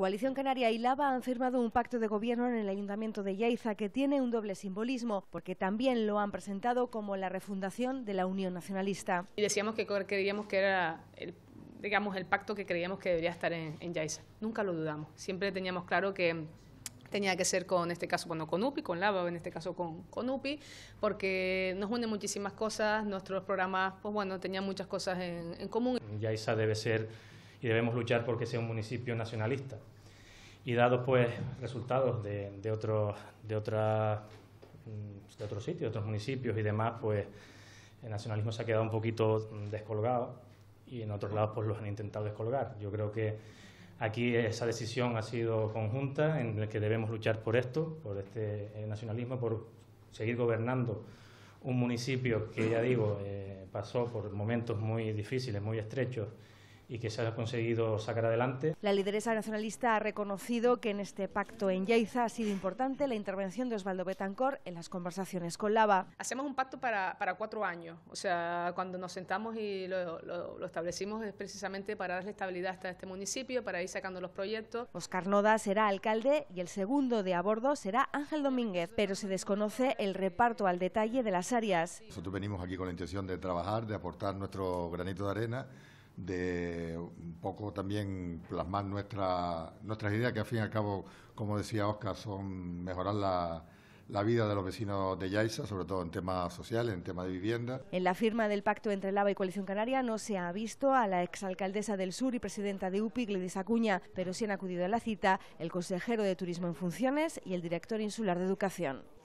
Coalición Canaria y Lava han firmado un pacto de gobierno en el Ayuntamiento de Yaiza que tiene un doble simbolismo, porque también lo han presentado como la refundación de la Unión Nacionalista. Y decíamos que creíamos que era el digamos, el pacto que creíamos que debería estar en, en Yaiza. Nunca lo dudamos. Siempre teníamos claro que tenía que ser con, este caso, bueno, con UPI, con LAVA, en este caso con, con UPI, porque nos une muchísimas cosas, nuestros programas, pues bueno, tenían muchas cosas en, en común. Yaiza debe ser y debemos luchar porque sea un municipio nacionalista. Y dados pues resultados de, otros, de, otra, mm, de otros sitios, otros municipios y demás, pues el nacionalismo se ha quedado un poquito mm, descolgado y en otros lados pues los han intentado descolgar. Yo creo que aquí esa decisión ha sido conjunta en la que debemos luchar por esto, por este eh, nacionalismo, por seguir gobernando un municipio que, ya digo, eh, pasó por momentos muy difíciles, muy estrechos, y que se haya conseguido sacar adelante. La lideresa nacionalista ha reconocido que en este pacto en Yaiza ha sido importante la intervención de Osvaldo Betancor en las conversaciones con Lava. Hacemos un pacto para, cuatro años, o sea, cuando nos sentamos y lo, establecimos es precisamente para darle estabilidad hasta este municipio, para ir sacando los proyectos. Oscar Noda será alcalde y el segundo de a bordo será Ángel Domínguez, pero se desconoce el reparto al detalle de las áreas. Nosotros venimos aquí con la intención de trabajar, de aportar nuestro granito de arena de un poco también plasmar nuestra, nuestras ideas, que al fin y al cabo, como decía Oscar, son mejorar la, vida de los vecinos de Yaiza, sobre todo en temas sociales, en temas de vivienda. En la firma del pacto entre Lava y Coalición Canaria no se ha visto a la exalcaldesa del Sur y presidenta de UPI, Gladys Acuña, pero sí han acudido a la cita el consejero de Turismo en Funciones y el director insular de Educación.